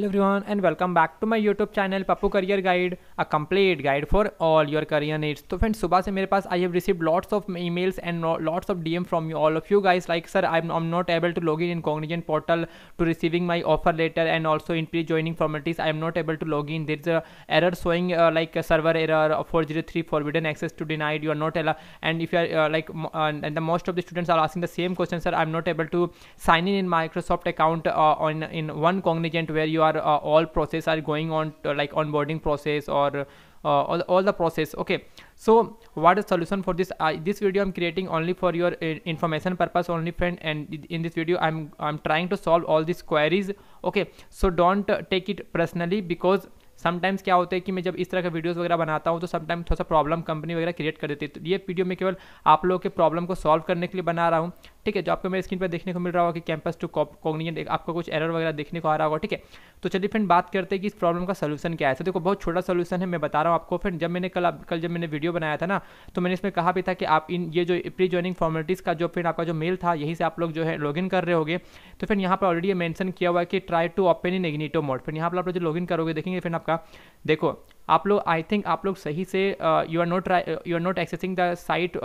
Hello everyone and welcome back to my YouTube channel Papu Career Guide, a complete guide for all your career needs. So friends, subha se I have received lots of emails and lots of DM from all of you guys. Like sir, I'm, not able to log in in Cognigent portal to receiving my offer letter and also in pre-joining formalities, I am not able to log in. There's a error showing uh, like server error 403 forbidden access to denied. You are not allowed. And if you are uh, like, uh, and the most of the students are asking the same question, sir, I'm not able to sign in in Microsoft account on in one Cognizant where you are are uh, all process are going on to, like onboarding process or uh, all, all the process okay so what is solution for this this video i'm creating only for your uh, information purpose only friend and in this video i'm i'm trying to solve all these queries okay so don't uh, take it personally because sometimes क्या होता है कि मैं जब इस तरह का videos वगैरह बनाता हूँ तो समटाइम्स थोड़ा सा प्रॉब्लम कंपनी वगैरह क्रिएट कर देती है तो ये वीडियो मैं केवल आप लोगों के प्रॉब्लम को सॉल्व करने के लिए बना रहा हूँ ठीक है जो आपको मेरे स्क्रीन पर देखने को मिल रहा होगा कि कैंपस टू कॉग्निजेंट आपका कुछ एरर वगैरह देखने को आ रहा होगा ठीक है तो चलिए फ्रेंड बात करते हैं कि इस प्रॉब्लम का सोल्यूशन क्या है तो देखो बहुत छोटा सोल्यूशन है मैं बता रहा हूँ आपको फ्रेंड जब मैंने कल कल जब मैंने वीडियो बनाया था ना तो मैंने इसमें कहा भी था कि आप इन ये जो प्री ज्वाइनिंग फॉर्मेलिटीज़ का जो फिर आपका जो मेल था यहीं से आप लोग जो है लॉगिन कर रहे होगे तो फिर यहाँ पर ऑलरेडी मैंशन किया हुआ है कि try to open in incognito mode फिर यहाँ पर आप जो लॉगिन करोगे देखेंगे फिर आपका देखो आप लोग आई थिंक आप लोग सही से you are not you are not accessing the site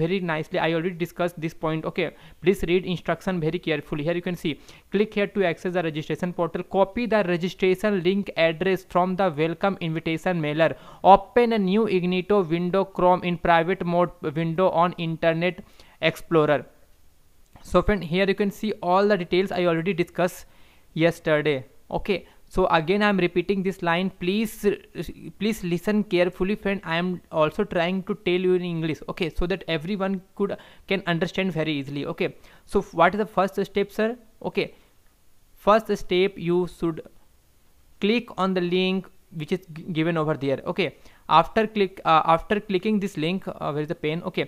very nicely I already discuss this point okay please read instruction very careful here you can see click here to access the registration portal copy the registration link address from the welcome invitation mailer open a new incognito window Chrome in private mode window on internet explorer so friend here you can see all the details I already discuss yesterday okay okay. so again i am repeating this line please please listen carefully friend i am also trying to tell you in english okay so that everyone could can understand very easily okay so what is the first step sir okay first step you should click on the link which is given over there okay after click uh, after clicking this link uh, where is the pen okay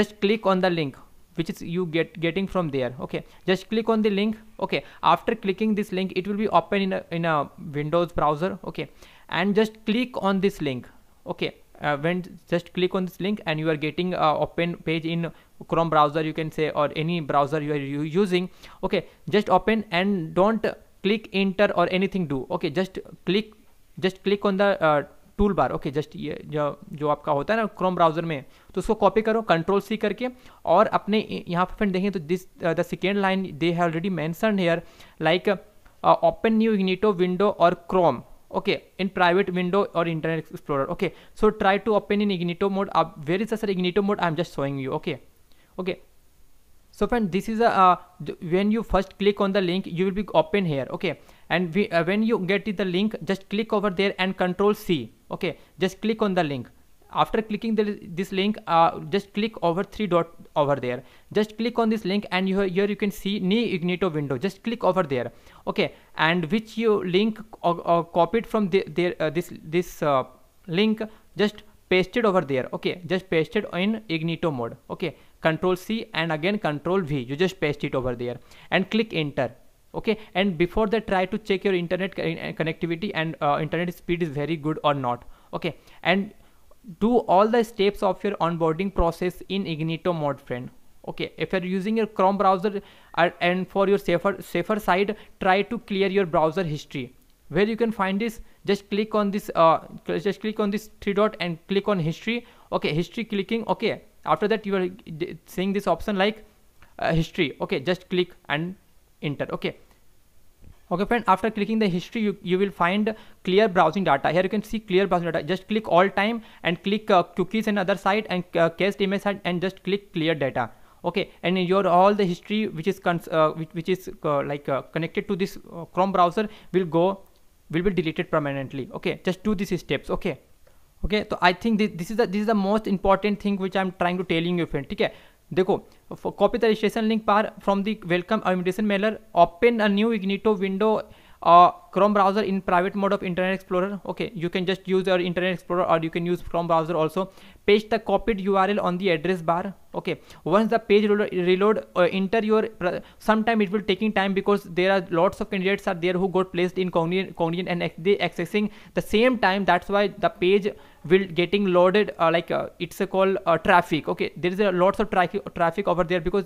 just click on the link which is you get getting from there okay just click on the link okay after clicking this link it will be open in a, in a windows browser okay and just click on this link okay uh, when just click on this link and you are getting a uh, open page in chrome browser you can say or any browser you are using okay just open and don't click enter or anything do okay just click just click on the uh, toolbar okay just ये जो जो आपका होता है ना Chrome browser में तो उसको कॉपी करो कंट्रोल सी करके और अपने यहाँ पर फिर देखें तो this the second line they है already mentioned here like open new incognito window और Chrome okay in private window और internet explorer okay so try to open in incognito mode आप where is the sir incognito mode I am just showing you okay okay so friend this is a you first click on the link you will be open here okay and okay you gate uh, when you get the link just click over there okay just click on the link after clicking the, this link uh, just click over three dot over there just click on this link and you, here you can see new ignito window just click over there okay and which you link or, uh, or uh, copied from the, the uh, this this uh, link just pasted over there okay just pasted in ignito mode okay control c and again control v you just paste it over there and click enter okay and before that try to check your internet eh, connectivity and uh, internet speed is very good or not okay and do all the steps of your onboarding process in ignito mode friend okay if you're using your chrome browser uh, and for your safer safer side try to clear your browser history where you can find this just click on this uh, just click on this three dot and click on history okay history clicking okay after that you are uh, seeing this option like uh, history okay just click and enter okay okay friend after clicking the history you, you will find clear browsing data here you can see clear browsing data just click all time and click uh, cookies and other site and uh, cached image site and just click clear data okay and your all the history which is uh, which, which, is uh, like uh, connected to this uh, chrome browser will go will be deleted permanently okay just do these steps okay okay so i think this, this is the this is the most important thing which i'm trying to telling you friend okay देखो copy the registration link पार from the welcome invitation mailer open a new incognito window Chrome browser in private mode of Internet Explorer. Okay, you can just use your Internet Explorer or you can use Chrome browser also. Paste the copied URL on the address bar. Okay, once the page reload, reload uh, enter your, sometime it will taking time because there are lots of candidates are there who got placed in Cognian, and they accessing the same time. That's why the page will getting loaded uh, like uh, it's a call uh, traffic okay there is a lots of traffic traffic over there because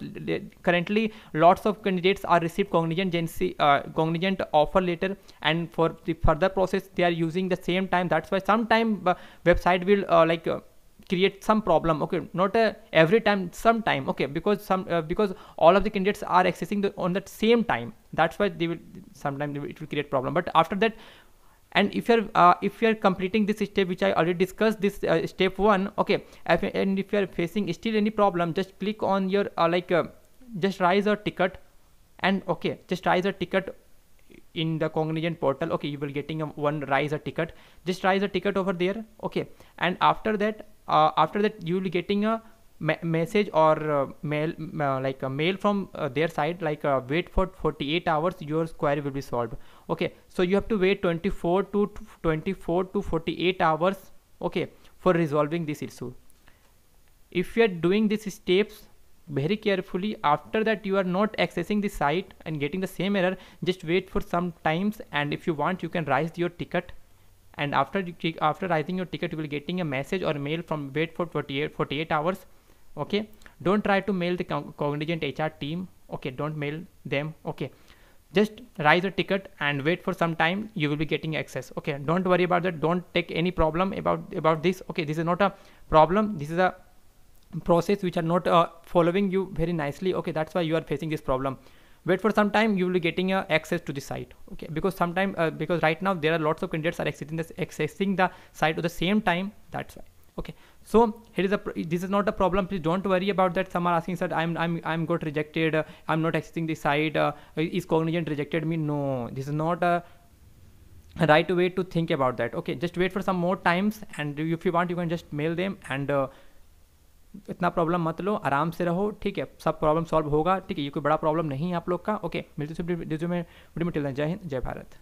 currently lots of candidates are received cognizant uh, cognizant offer letter and for the further process they are using the same time that's why sometime uh, website will uh, like uh, create some problem okay not uh, every time sometime okay because some uh, because all of the candidates are accessing the, on that same time that's why they will sometimes it will create problem but after that and if you're uh, if you're completing this step which i already discussed this uh, step one okay and if you're facing still any problem just click on your uh, like uh, just raise a ticket and okay just raise a ticket in the cognizant portal okay you will getting a one rise a ticket just rise a ticket over there okay and after that uh, after that you will getting a message or uh, mail uh, like a mail from uh, their side like uh, wait for 48 hours your query will be solved okay so you have to wait 24 to 24 to 48 hours okay for resolving this issue if you are doing these steps very carefully after that you are not accessing the site and getting the same error just wait for some times and if you want you can raise your ticket and after after raising your ticket you will getting a message or mail from wait for 48 48 hours okay don't try to mail the cognizant hr team okay don't mail them okay just raise a ticket and wait for some time you will be getting access okay don't worry about that don't take any problem about about this okay this is not a problem this is a process which are not uh, following you very nicely okay that's why you are facing this problem wait for some time you will be getting uh, access to the site okay because sometime uh, because right now there are lots of candidates are accessing this accessing the site at the same time that's why okay so here is a this is not a problem please don't worry about that some are asking said i'm i'm i'm got rejected uh, i'm not accessing the site uh, is cognizant rejected me no this is not a right way to think about that okay just wait for some more times and if you want you can just mail them and uh, इतना problem मत लो आराम से रहो ठीक है सब problem solve होगा ठीक है ये कोई बड़ा प्रॉब्लम नहीं है आप लोग का ओके मिलते हैं जय हिंद जय भारत